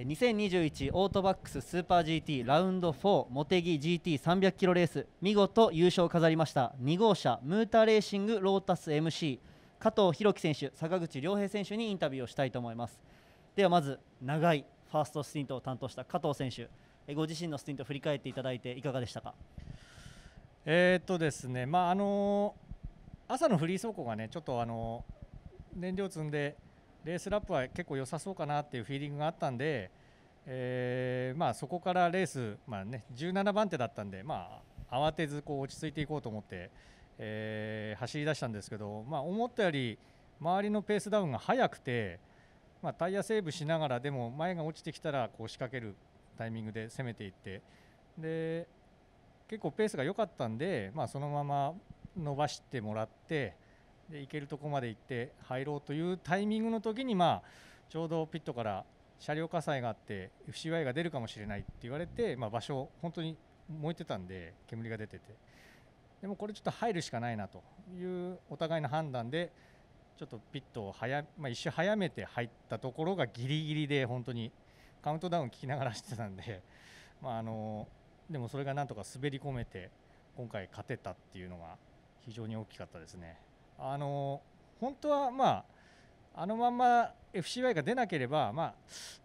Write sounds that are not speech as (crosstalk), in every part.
2021オートバックススーパー GT ラウンド4茂木 GT300 キロレース見事優勝を飾りました2号車ムータレーシングロータス MC 加藤弘樹選手坂口亮平選手にインタビューをしたいと思いますではまず長いファーストスティントを担当した加藤選手ご自身のスティント振り返っていただいていかがでしたかえー、っとですねまああの朝のフリー走行がねちょっとあの燃料積んでレースラップは結構良さそうかなっていうフィーリングがあったんで、えー、まあ、そこからレース、まあね、17番手だったんで、まあ、慌てずこう落ち着いていこうと思って、えー、走り出したんですけど、まあ、思ったより周りのペースダウンが速くて、まあ、タイヤセーブしながらでも前が落ちてきたらこう仕掛けるタイミングで攻めていってで結構ペースが良かったんで、まあ、そのまま伸ばしてもらって。で行けるとこまで行って入ろうというタイミングの時にまあちょうどピットから車両火災があって FCY が出るかもしれないって言われて、まあ、場所本当に燃えてたんで煙が出ててでもこれちょっと入るしかないなというお互いの判断でちょっとピットを早、まあ、一周早めて入ったところがギリギリで本当にカウントダウン聞きながらしてたんで、まあ、あのでもそれがなんとか滑り込めて今回勝てたっていうのが非常に大きかったですね。あの本当はまああのまま FCY が出なければ、まあ、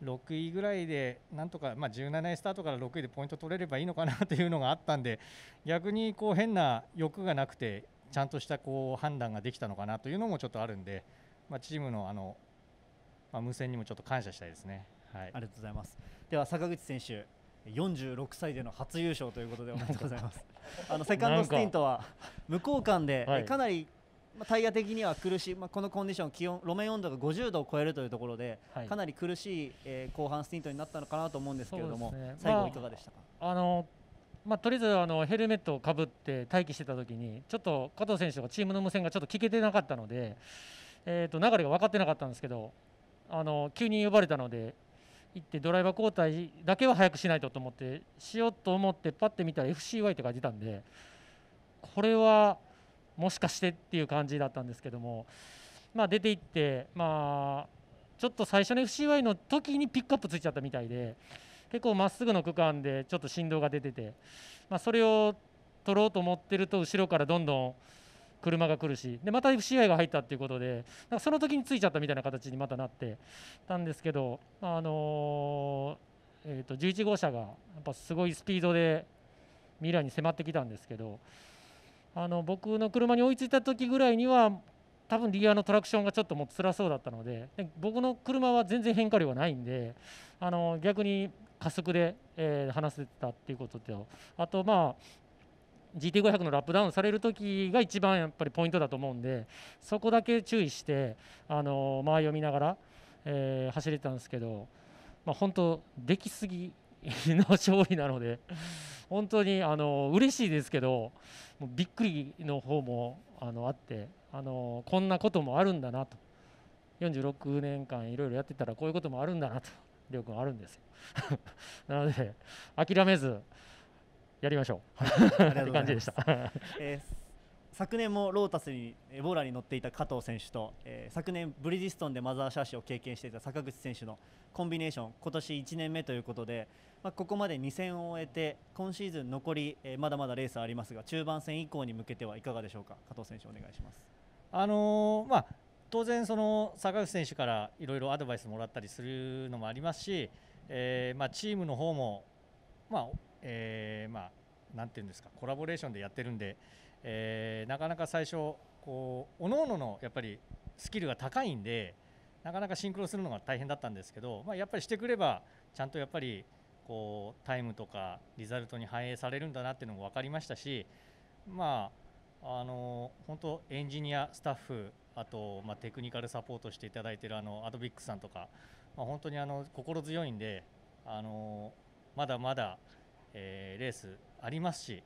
6位ぐらいでなんとか、まあ、17位スタートから6位でポイント取れればいいのかなというのがあったんで逆にこう変な欲がなくてちゃんとしたこう判断ができたのかなというのもちょっとあるんで、まあ、チームのあの、まあ、無線にもちょっと感謝したいですね。はい、ありがとうございますでは坂口選手46歳での初優勝ということでおめでとうございます (laughs) あのセカンドスティントは無交換で、かなりまあ、タイヤ的には苦しい、まあ、このコンディション気温路面温度が50度を超えるというところで、はい、かなり苦しい、えー、後半スティントになったのかなと思うんですけれども、ね、最後いかがでしたか、まあ、あのまあ、とりあえずあのヘルメットをかぶって待機してたときにちょっと加藤選手とかチームの無線がちょっと聞けてなかったので、えー、と流れが分かってなかったんですけどあの急に呼ばれたので行ってドライバー交代だけは早くしないとと思ってしようと思ってパッて見たら FCY って書いてたんでこれはもしかしてっていう感じだったんですけども、まあ、出ていって、まあ、ちょっと最初の FCY の時にピックアップついちゃったみたいで結構まっすぐの区間でちょっと振動が出てて、まあ、それを取ろうと思ってると後ろからどんどん車が来るしでまた FCI が入ったっていうことでなんかその時についちゃったみたいな形にまたなってたんですけど、あのー、えー、と11号車がやっぱすごいスピードで未来に迫ってきたんですけど。あの僕の車に追いついた時ぐらいには多分リアのトラクションがちょっともう辛そうだったので僕の車は全然変化量がないんであの逆に加速で、えー、話せたっていうこととあとまあ GT500 のラップダウンされる時が一番やっぱりポイントだと思うんでそこだけ注意してあの周りを見ながら、えー、走れたんですけど、まあ、本当できすぎの勝利なので、本当にあの嬉しいですけど、もうびっくりの方もあのあってあの、こんなこともあるんだなと、46年間いろいろやってたら、こういうこともあるんだなと、力があるんですよ。(laughs) なので、諦めずやりましょう、はい、(laughs) っ感じでした。えー昨年もロータスにエボーラに乗っていた加藤選手と、えー、昨年ブリヂストンでマザーシャーシを経験していた坂口選手のコンビネーション今年1年目ということで、まあ、ここまで2戦を終えて今シーズン残り、えー、まだまだレースありますが中盤戦以降に向けてはいかがでしょうか加藤選手お願いします。あのー、まあ当然、その坂口選手からいろいろアドバイスもらったりするのもありますし、えーまあ、チームの方も、まあえーまあ、なんていうんですかコラボレーションでやってるんで、えー、なかなか最初こう各々のやっぱりスキルが高いんでなかなかシンクロするのが大変だったんですけど、まあ、やっぱりしてくればちゃんとやっぱりこうタイムとかリザルトに反映されるんだなっていうのも分かりましたし、まあ、あの本当エンジニアスタッフあと、まあ、テクニカルサポートしていただいているあのアドビックさんとか、まあ、本当にあの心強いんであのまだまだ、えー、レースありますし、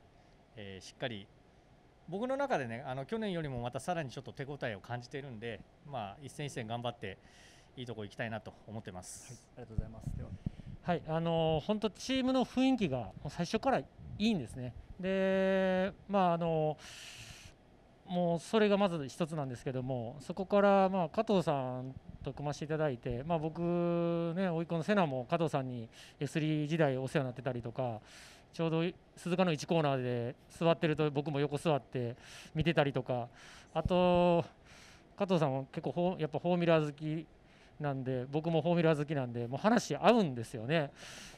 えー、しっかり僕の中でねあの去年よりもまたさらにちょっと手応えを感じているんで、まあ、一戦一戦頑張っていいとこ行きたいなと思ってます、はい、ありがとうございますでははいあの本当チームの雰囲気が最初からいいんですねでまああのもうそれがまず1つなんですけどもそこからまあ加藤さんと組ませていただいて、まあ、僕ね甥っ子のセナも加藤さんに S3 時代お世話になってたりとかちょうど鈴鹿の1コーナーで座ってると僕も横座って見てたりとかあと加藤さんは結構やっぱフォーミュラー好きなんで僕もフォーミュラー好きなんでもう話合うんですよね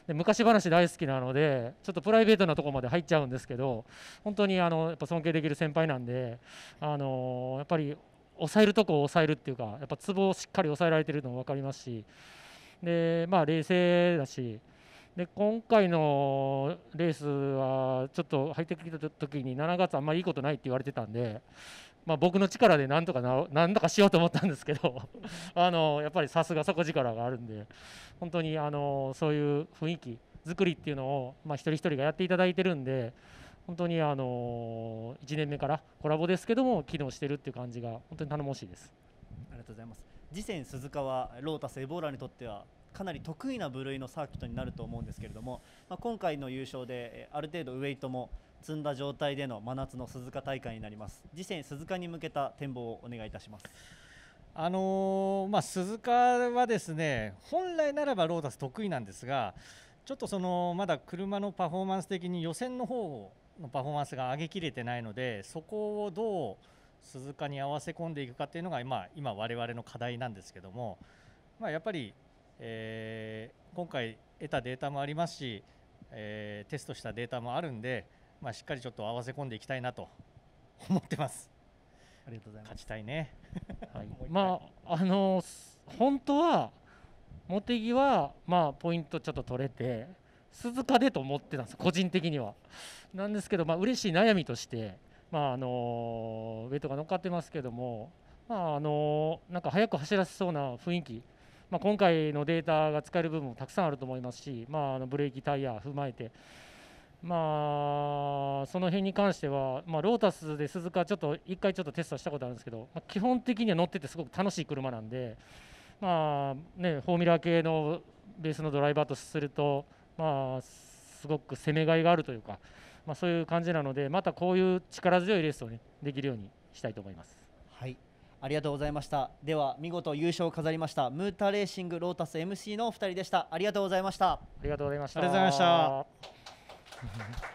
で昔話大好きなのでちょっとプライベートなとこまで入っちゃうんですけど本当にあのやっぱ尊敬できる先輩なんであのやっぱり抑えるとこを抑えるっていうかやっぱツボをしっかり抑えられてるのも分かりますしでまあ冷静だしで今回のレースはちょっと入ってきた時に7月あんまりいいことないって言われてたんで、まあ、僕の力でなんとかななんとかしようと思ったんですけど (laughs) あのやっぱりさすが底力があるんで本当にあのそういう雰囲気作りっていうのを、まあ、一人一人がやっていただいてるんで本当にあの1年目からコラボですけども機能してるっていう感じが本当に頼もしいです。ありがとうございます次戦鈴鹿はロータスエボーラにとってはかなり得意な部類のサーキットになると思うんですけれども、まあ、今回の優勝である程度ウエイトも積んだ状態での真夏の鈴鹿大会になります次戦鈴鹿に向けた展望をお願いいたしますあのー、まあ、鈴鹿はですね本来ならばロータス得意なんですがちょっとそのまだ車のパフォーマンス的に予選の方のパフォーマンスが上げきれてないのでそこをどう鈴鹿に合わせ込んでいくかっていうのが今今我々の課題なんですけども、まあ、やっぱりえー、今回得たデータもありますし、えー、テストしたデータもあるんで、まあ、しっかりちょっと合わせ込んでいきたいなと (laughs) 思ってます。ありがとうございます勝ちたいね、はい、(laughs) まああの本当は茂木は、まあ、ポイントちょっと取れて鈴鹿でと思ってたんです個人的には。なんですけど、まあ嬉しい悩みとして、まああのウェイトが乗っかってますけども、まああのなんか早く走らせそうな雰囲気まあ、今回のデータが使える部分もたくさんあると思いますし、まあ、あのブレーキ、タイヤ踏まえて、まあ、その辺に関しては、まあ、ロータスで鈴鹿、ちょっと1回ちょっとテストしたことあるんですけど、まあ、基本的には乗っててすごく楽しい車なんで、まあね、フォーミュラー系のベースのドライバーとすると、まあ、すごく攻めがいがあるというか、まあ、そういう感じなので、またこういう力強いレースを、ね、できるようにしたいと思います。はいありがとうございましたでは見事優勝を飾りましたムータレーシングロータス MC のお二人でしたありがとうございましたありがとうございましたありがとうございました